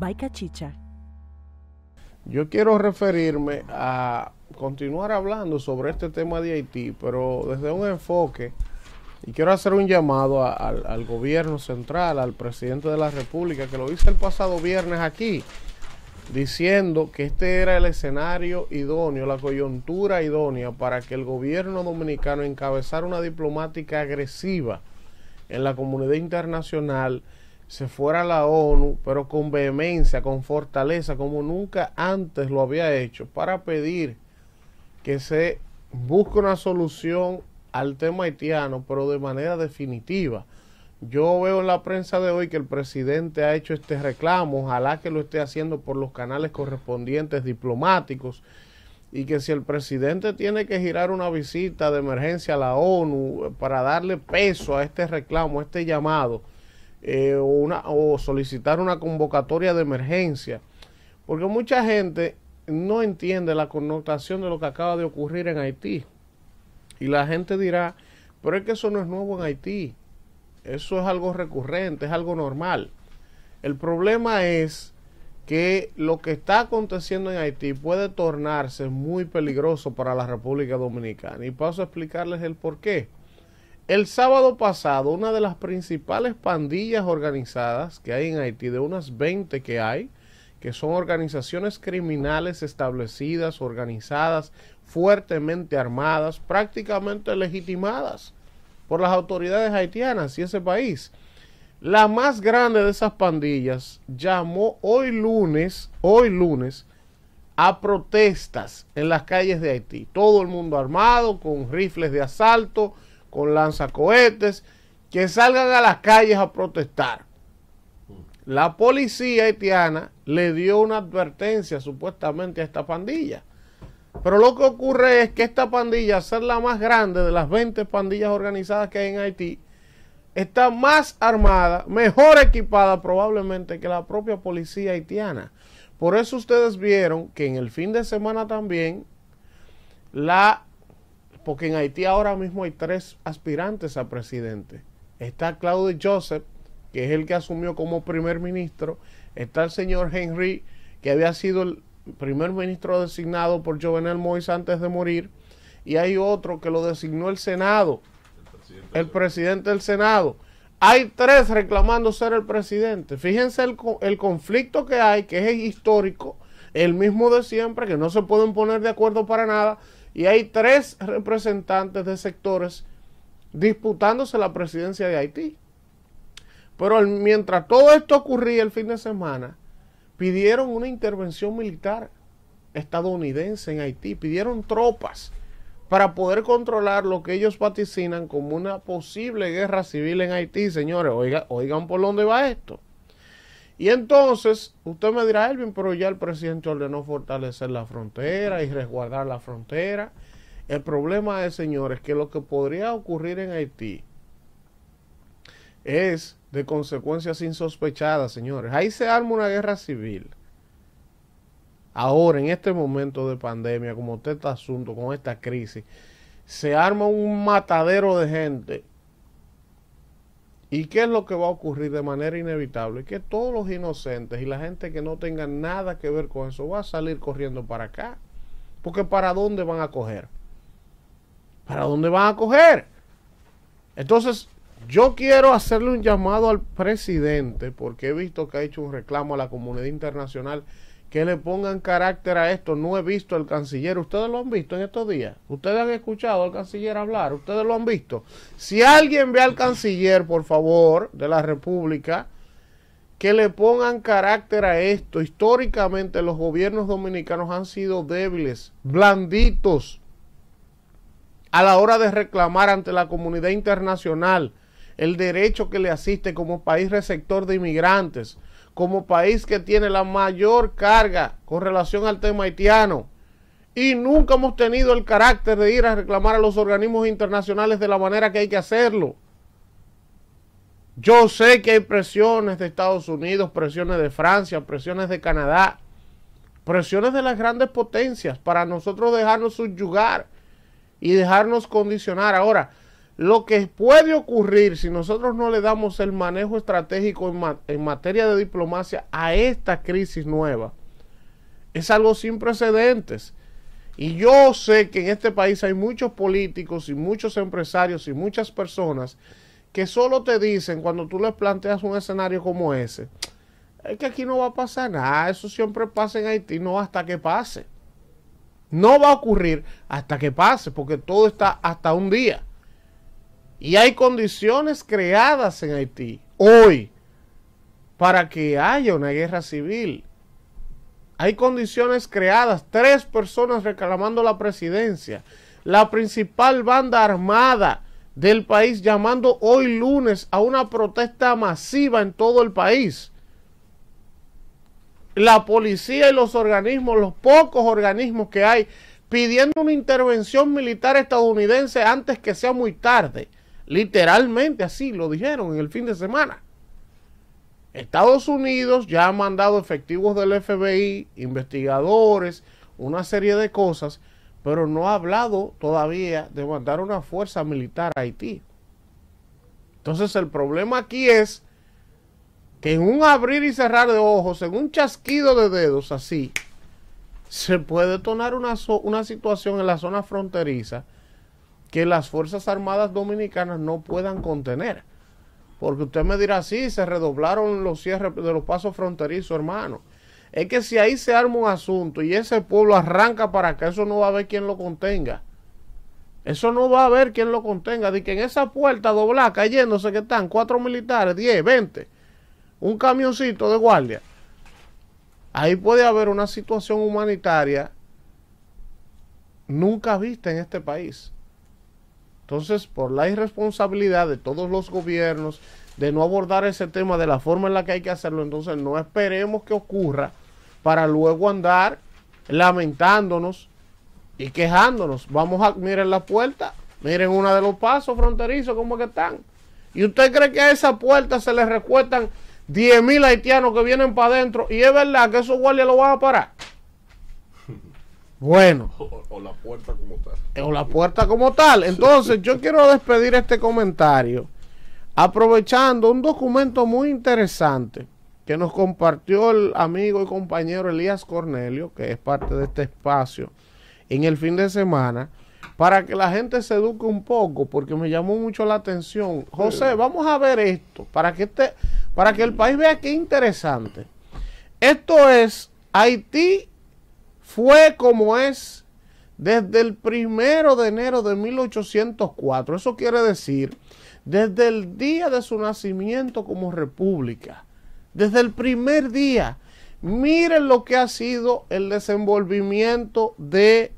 Bye, cachicha. Yo quiero referirme a continuar hablando sobre este tema de Haití, pero desde un enfoque, y quiero hacer un llamado al gobierno central, al presidente de la República, que lo hice el pasado viernes aquí, diciendo que este era el escenario idóneo, la coyuntura idónea para que el gobierno dominicano encabezara una diplomática agresiva en la comunidad internacional se fuera a la ONU, pero con vehemencia, con fortaleza, como nunca antes lo había hecho, para pedir que se busque una solución al tema haitiano, pero de manera definitiva. Yo veo en la prensa de hoy que el presidente ha hecho este reclamo, ojalá que lo esté haciendo por los canales correspondientes diplomáticos, y que si el presidente tiene que girar una visita de emergencia a la ONU para darle peso a este reclamo, a este llamado, eh, o, una, o solicitar una convocatoria de emergencia. Porque mucha gente no entiende la connotación de lo que acaba de ocurrir en Haití. Y la gente dirá, pero es que eso no es nuevo en Haití. Eso es algo recurrente, es algo normal. El problema es que lo que está aconteciendo en Haití puede tornarse muy peligroso para la República Dominicana. Y paso a explicarles el por qué. El sábado pasado, una de las principales pandillas organizadas que hay en Haití, de unas 20 que hay, que son organizaciones criminales establecidas, organizadas, fuertemente armadas, prácticamente legitimadas por las autoridades haitianas y ese país. La más grande de esas pandillas llamó hoy lunes, hoy lunes, a protestas en las calles de Haití. Todo el mundo armado, con rifles de asalto, con lanzacohetes, que salgan a las calles a protestar. Mm. La policía haitiana le dio una advertencia supuestamente a esta pandilla. Pero lo que ocurre es que esta pandilla, ser la más grande de las 20 pandillas organizadas que hay en Haití, está más armada, mejor equipada probablemente que la propia policía haitiana. Por eso ustedes vieron que en el fin de semana también la porque en Haití ahora mismo hay tres aspirantes a presidente. Está Claude Joseph, que es el que asumió como primer ministro. Está el señor Henry, que había sido el primer ministro designado por Jovenel Moïse antes de morir. Y hay otro que lo designó el Senado, el presidente, del Senado. Hay tres reclamando ser el presidente. Fíjense el, el conflicto que hay, que es histórico, el mismo de siempre, que no se pueden poner de acuerdo para nada y hay tres representantes de sectores disputándose la presidencia de Haití. Pero mientras todo esto ocurría el fin de semana, pidieron una intervención militar estadounidense en Haití, pidieron tropas para poder controlar lo que ellos vaticinan como una posible guerra civil en Haití, señores. oigan por dónde va esto. Y entonces, usted me dirá, Elvin, pero ya el presidente ordenó fortalecer la frontera y resguardar la frontera. El problema es, señores, que lo que podría ocurrir en Haití es de consecuencias insospechadas, señores. Ahí se arma una guerra civil. Ahora, en este momento de pandemia, como está este asunto, con esta crisis, se arma un matadero de gente ¿Y qué es lo que va a ocurrir de manera inevitable? Que todos los inocentes y la gente que no tenga nada que ver con eso va a salir corriendo para acá. Porque ¿para dónde van a coger? ¿Para dónde van a coger? Entonces, yo quiero hacerle un llamado al presidente porque he visto que ha hecho un reclamo a la comunidad internacional que le pongan carácter a esto. No he visto al canciller. Ustedes lo han visto en estos días. Ustedes han escuchado al canciller hablar. Ustedes lo han visto. Si alguien ve al canciller, por favor, de la República, que le pongan carácter a esto. Históricamente los gobiernos dominicanos han sido débiles, blanditos, a la hora de reclamar ante la comunidad internacional el derecho que le asiste como país receptor de inmigrantes como país que tiene la mayor carga con relación al tema haitiano. Y nunca hemos tenido el carácter de ir a reclamar a los organismos internacionales de la manera que hay que hacerlo. Yo sé que hay presiones de Estados Unidos, presiones de Francia, presiones de Canadá, presiones de las grandes potencias para nosotros dejarnos subyugar y dejarnos condicionar. Ahora, lo que puede ocurrir si nosotros no le damos el manejo estratégico en, materia de diplomacia a esta crisis nueva es algo sin precedentes. Y yo sé que en este país hay muchos políticos y muchos empresarios y muchas personas que solo te dicen cuando tú les planteas un escenario como ese, es que aquí no va a pasar nada, eso siempre pasa en Haití, no hasta que pase. No va a ocurrir hasta que pase, porque todo está hasta un día. Y hay condiciones creadas en Haití hoy para que haya una guerra civil. Hay condiciones creadas, tres personas reclamando la presidencia, la principal banda armada del país llamando hoy lunes a una protesta masiva en todo el país. La policía y los organismos, los pocos organismos que hay, pidiendo una intervención militar estadounidense antes que sea muy tarde. Literalmente así lo dijeron en el fin de semana. Estados Unidos ya ha mandado efectivos del FBI, investigadores, una serie de cosas, pero no ha hablado todavía de mandar una fuerza militar a Haití. Entonces el problema aquí es que en un abrir y cerrar de ojos, en un chasquido de dedos así, se puede detonar una, una situación en la zona fronteriza que las Fuerzas Armadas Dominicanas no puedan contener. Porque usted me dirá, sí, se redoblaron los cierres de los pasos fronterizos, hermano. Es que si ahí se arma un asunto y ese pueblo arranca para acá, eso no va a haber quien lo contenga. Eso no va a haber quien lo contenga. De que en esa puerta doblada cayéndose que están cuatro militares, diez, veinte, un camioncito de guardia. Ahí puede haber una situación humanitaria nunca vista en este país. Entonces, por la irresponsabilidad de todos los gobiernos de no abordar ese tema de la forma en la que hay que hacerlo, entonces no esperemos que ocurra para luego andar lamentándonos y quejándonos. Vamos a miren la puerta, miren una de los pasos fronterizos, cómo que están. ¿Y usted cree que a esa puerta se le recuestan 10.000 mil haitianos que vienen para adentro? Y es verdad que esos guardias lo van a parar. Bueno. O, la puerta como tal. O la puerta como tal. Entonces, yo quiero despedir este comentario aprovechando un documento muy interesante que nos compartió el amigo y compañero Elías Cornelio, que es parte de este espacio, en el fin de semana, para que la gente se eduque un poco, porque me llamó mucho la atención. José, vamos a ver esto, para que, este, para que el país vea qué interesante. Esto es Haití fue como es desde el primero de enero de 1804. Eso quiere decir desde el día de su nacimiento como república, desde el primer día. Miren lo que ha sido el desenvolvimiento de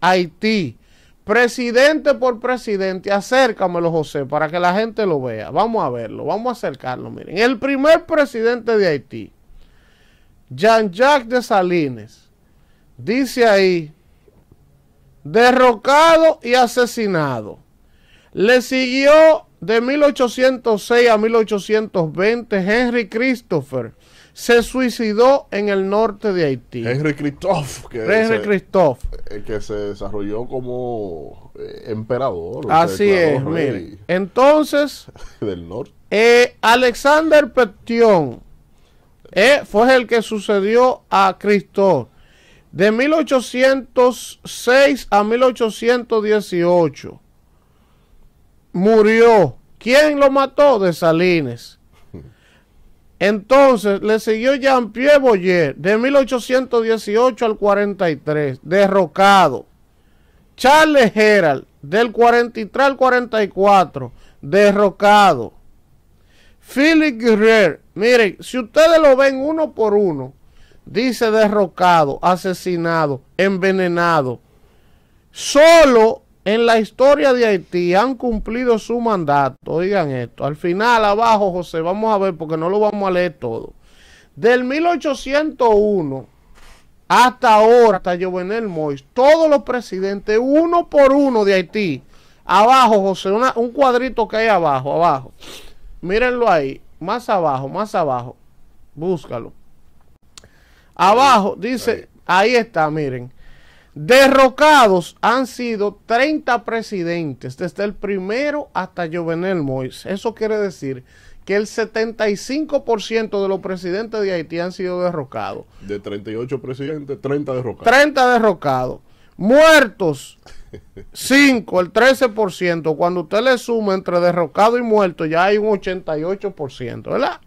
Haití. Presidente por presidente, acércamelo José para que la gente lo vea. Vamos a verlo, vamos a acercarlo. Miren, el primer presidente de Haití, Jean-Jacques de Salines dice ahí, derrocado y asesinado. Le siguió de 1806 a 1820 Henry Christopher. Se suicidó en el norte de Haití. Henry Christophe. Que Henry Christopher El eh, que se desarrolló como eh, emperador. Así es, mire. Entonces, del norte. Eh, Alexander Petion fue el que sucedió a Christophe de 1806 a 1818 murió. ¿Quién lo mató? De Salines. Entonces le siguió Jean-Pierre Boyer de 1818 al 43, derrocado. Charles Herald del 43 al 44, derrocado. Philip Guerrero, miren, si ustedes lo ven uno por uno, dice derrocado, asesinado, envenenado. Solo en la historia de Haití han cumplido su mandato. Oigan esto. Al final, abajo, José, vamos a ver porque no lo vamos a leer todo. Del 1801 hasta ahora, hasta Jovenel Mois, todos los presidentes, uno por uno de Haití. Abajo, José, un cuadrito que hay abajo, abajo. Mírenlo ahí, más abajo, más abajo. Búscalo. Abajo dice, ahí está, miren. Derrocados han sido 30 presidentes, desde el primero hasta Jovenel Mois. Eso quiere decir que el 75% de los presidentes de Haití han sido derrocados. De 38 presidentes, 30 derrocados. 30 derrocados. Muertos, 5, el 13%. Cuando usted le suma entre derrocado y muerto, ya hay un 88%, ¿verdad?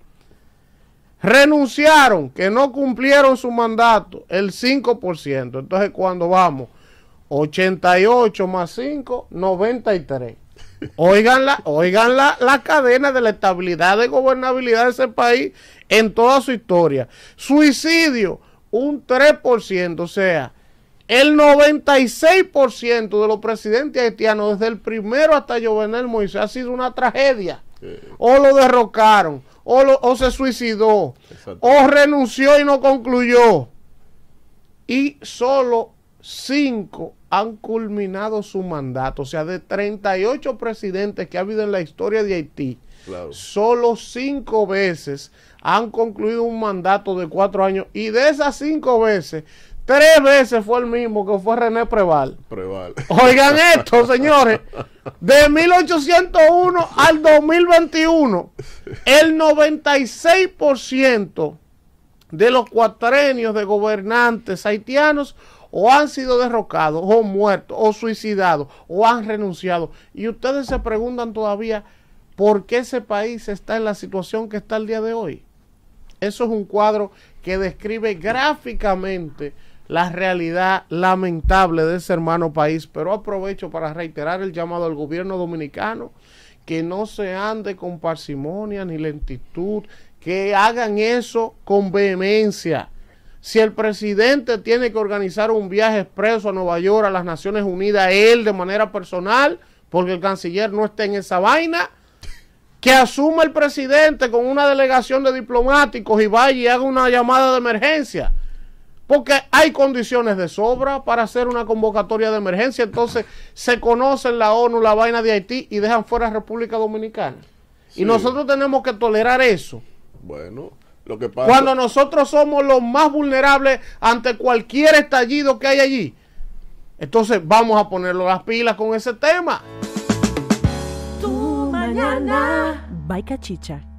renunciaron, que no cumplieron su mandato, el 5%. Entonces cuando vamos, 88 más 5, 93. Oigan, la, oigan la, cadena de la estabilidad de gobernabilidad de ese país en toda su historia. Suicidio, un 3%, o sea, el 96% de los presidentes haitianos, desde el primero hasta Jovenel Moisés, ha sido una tragedia. O lo derrocaron o, se suicidó, o renunció y no concluyó. Y solo cinco han culminado su mandato. O sea, de 38 presidentes que ha habido en la historia de Haití, solo cinco veces han concluido un mandato de cuatro años. Y de esas cinco veces, tres veces fue el mismo que fue René Preval. Preval. Oigan esto, señores de 1801 al 2021, el 96% de los cuatrenios de gobernantes haitianos o han sido derrocados, o muertos, o suicidados, o han renunciado. Y ustedes se preguntan todavía por qué ese país está en la situación que está el día de hoy. Eso es un cuadro que describe gráficamente la realidad lamentable de ese hermano país, pero aprovecho para reiterar el llamado al gobierno dominicano que no se ande con parsimonia ni lentitud, que hagan eso con vehemencia. Si el presidente tiene que organizar un viaje expreso a Nueva York, a las Naciones Unidas, él de manera personal, porque el canciller no está en esa vaina, que asuma el presidente con una delegación de diplomáticos y vaya y haga una llamada de emergencia porque hay condiciones de sobra para hacer una convocatoria de emergencia. Entonces se conocen la ONU, la vaina de Haití y dejan fuera República Dominicana. Y nosotros tenemos que tolerar eso. Bueno, lo que pasa. Cuando nosotros somos los más vulnerables ante cualquier estallido que hay allí. Entonces vamos a ponerlo las pilas con ese tema. Tu mañana. Baica Chicha.